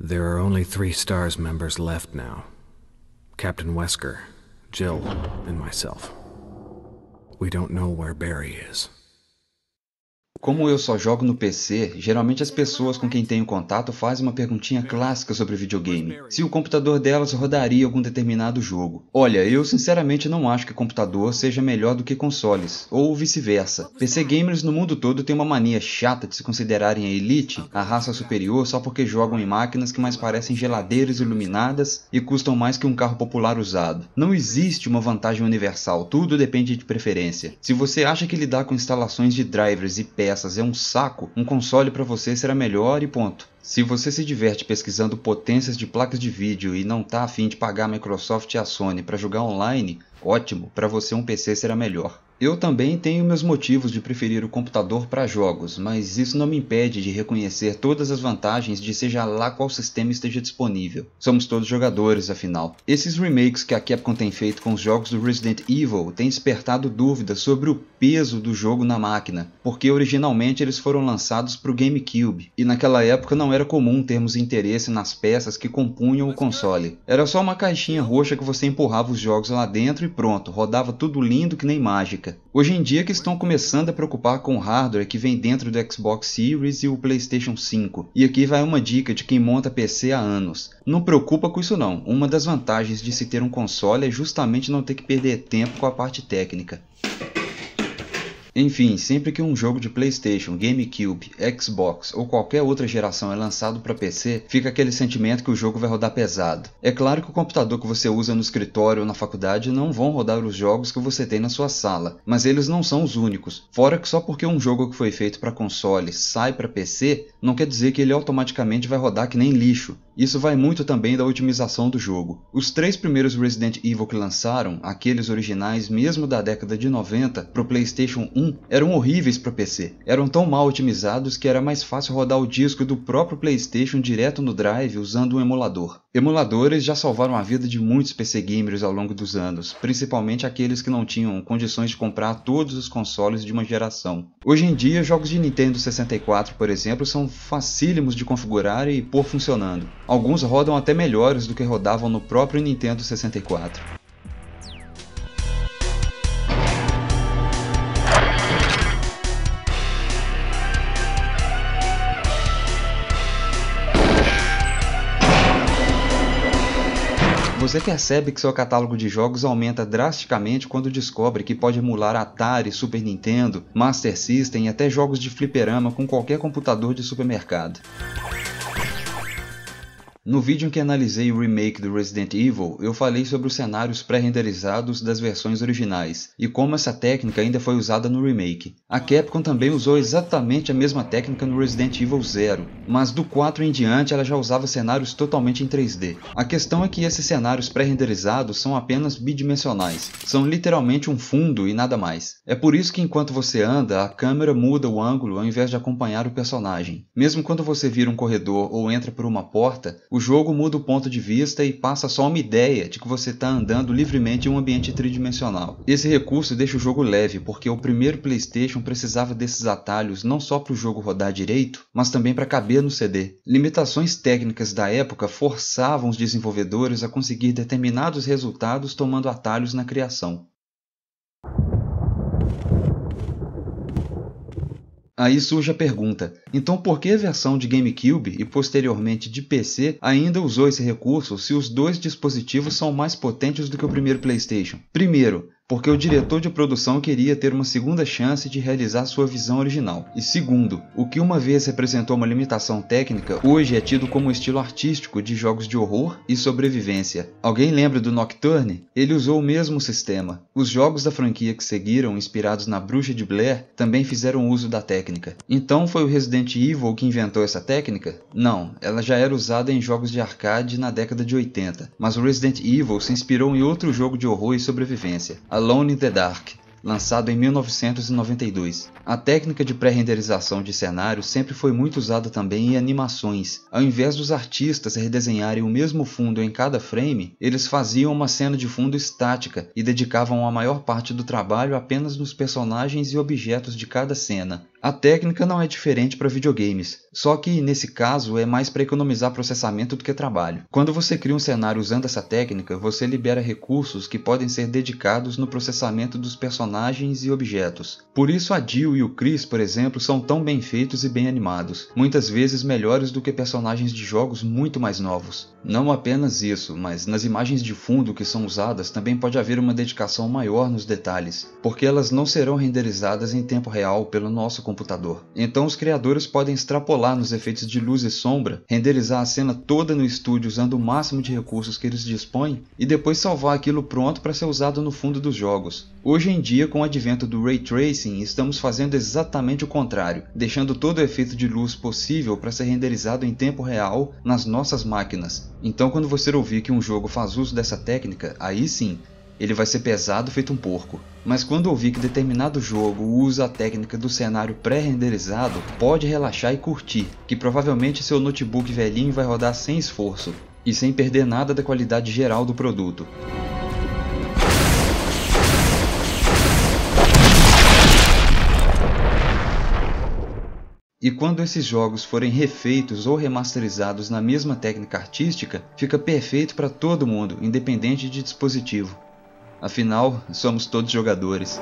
There are only three STARS members left now. Captain Wesker, Jill, and myself. We don't know where Barry is. Como eu só jogo no PC, geralmente as pessoas com quem tenho contato fazem uma perguntinha clássica sobre videogame. Se o computador delas rodaria algum determinado jogo. Olha, eu sinceramente não acho que computador seja melhor do que consoles, ou vice-versa. PC gamers no mundo todo têm uma mania chata de se considerarem a elite, a raça superior, só porque jogam em máquinas que mais parecem geladeiras iluminadas e custam mais que um carro popular usado. Não existe uma vantagem universal, tudo depende de preferência. Se você acha que lidar com instalações de drivers e peças é um saco, um console para você será melhor e ponto. Se você se diverte pesquisando potências de placas de vídeo e não tá afim de pagar a Microsoft e a Sony para jogar online, ótimo, para você um PC será melhor. Eu também tenho meus motivos de preferir o computador para jogos, mas isso não me impede de reconhecer todas as vantagens de seja lá qual sistema esteja disponível. Somos todos jogadores, afinal. Esses remakes que a Capcom tem feito com os jogos do Resident Evil têm despertado dúvidas sobre o peso do jogo na máquina, porque originalmente eles foram lançados para o GameCube, e naquela época não era comum termos interesse nas peças que compunham o console. Era só uma caixinha roxa que você empurrava os jogos lá dentro e pronto, rodava tudo lindo que nem mágica hoje em dia que estão começando a preocupar com o hardware que vem dentro do Xbox Series e o PlayStation 5. E aqui vai uma dica de quem monta PC há anos. Não preocupa com isso não, uma das vantagens de se ter um console é justamente não ter que perder tempo com a parte técnica. Enfim, sempre que um jogo de PlayStation, GameCube, Xbox ou qualquer outra geração é lançado para PC, fica aquele sentimento que o jogo vai rodar pesado. É claro que o computador que você usa no escritório ou na faculdade não vão rodar os jogos que você tem na sua sala, mas eles não são os únicos. Fora que só porque um jogo que foi feito para console sai para PC, não quer dizer que ele automaticamente vai rodar que nem lixo. Isso vai muito também da otimização do jogo. Os três primeiros Resident Evil que lançaram, aqueles originais mesmo da década de 90, pro PlayStation 1, eram horríveis para PC. Eram tão mal otimizados que era mais fácil rodar o disco do próprio PlayStation direto no drive usando um emulador. Emuladores já salvaram a vida de muitos PC gamers ao longo dos anos, principalmente aqueles que não tinham condições de comprar todos os consoles de uma geração. Hoje em dia, jogos de Nintendo 64, por exemplo, são facílimos de configurar e pôr funcionando. Alguns rodam até melhores do que rodavam no próprio Nintendo 64. Você percebe que seu catálogo de jogos aumenta drasticamente quando descobre que pode emular Atari, Super Nintendo, Master System e até jogos de fliperama com qualquer computador de supermercado. No vídeo em que analisei o remake do Resident Evil, eu falei sobre os cenários pré-renderizados das versões originais e como essa técnica ainda foi usada no remake. A Capcom também usou exatamente a mesma técnica no Resident Evil 0, mas do 4 em diante ela já usava cenários totalmente em 3D. A questão é que esses cenários pré-renderizados são apenas bidimensionais, são literalmente um fundo e nada mais. É por isso que enquanto você anda, a câmera muda o ângulo ao invés de acompanhar o personagem. Mesmo quando você vira um corredor ou entra por uma porta, o jogo muda o ponto de vista e passa só uma ideia de que você está andando livremente em um ambiente tridimensional. Esse recurso deixa o jogo leve, porque o primeiro PlayStation precisava desses atalhos não só para o jogo rodar direito, mas também para caber no CD. Limitações técnicas da época forçavam os desenvolvedores a conseguir determinados resultados tomando atalhos na criação. Aí surge a pergunta: então por que a versão de GameCube e posteriormente de PC ainda usou esse recurso se os dois dispositivos são mais potentes do que o primeiro PlayStation? Primeiro, porque o diretor de produção queria ter uma segunda chance de realizar sua visão original. E segundo, o que uma vez representou uma limitação técnica, hoje é tido como estilo artístico de jogos de horror e sobrevivência. Alguém lembra do Nocturne? Ele usou o mesmo sistema. Os jogos da franquia que seguiram, inspirados na Bruxa de Blair, também fizeram uso da técnica. Então foi o Resident Evil que inventou essa técnica? Não, ela já era usada em jogos de arcade na década de 80, mas o Resident Evil se inspirou em outro jogo de horror e sobrevivência. Alone in the Dark, lançado em 1992. A técnica de pré-renderização de cenários sempre foi muito usada também em animações. Ao invés dos artistas redesenharem o mesmo fundo em cada frame, eles faziam uma cena de fundo estática e dedicavam a maior parte do trabalho apenas nos personagens e objetos de cada cena. A técnica não é diferente para videogames, só que nesse caso é mais para economizar processamento do que trabalho. Quando você cria um cenário usando essa técnica, você libera recursos que podem ser dedicados no processamento dos personagens e objetos. Por isso a Jill e o Chris, por exemplo, são tão bem feitos e bem animados, muitas vezes melhores do que personagens de jogos muito mais novos. Não apenas isso, mas nas imagens de fundo que são usadas também pode haver uma dedicação maior nos detalhes, porque elas não serão renderizadas em tempo real pelo nosso computador. Então os criadores podem extrapolar nos efeitos de luz e sombra, renderizar a cena toda no estúdio usando o máximo de recursos que eles dispõem e depois salvar aquilo pronto para ser usado no fundo dos jogos. Hoje em dia, com o advento do ray tracing, estamos fazendo exatamente o contrário, deixando todo o efeito de luz possível para ser renderizado em tempo real nas nossas máquinas. Então, quando você ouvir que um jogo faz uso dessa técnica, aí sim, ele vai ser pesado feito um porco. Mas quando ouvir que determinado jogo usa a técnica do cenário pré-renderizado, pode relaxar e curtir, que provavelmente seu notebook velhinho vai rodar sem esforço e sem perder nada da qualidade geral do produto. E quando esses jogos forem refeitos ou remasterizados na mesma técnica artística, fica perfeito para todo mundo, independente de dispositivo. Afinal, somos todos jogadores.